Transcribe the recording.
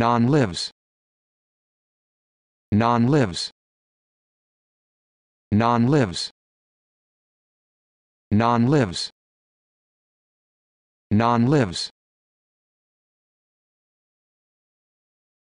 non-lives non-lives non-lives non-lives non-lives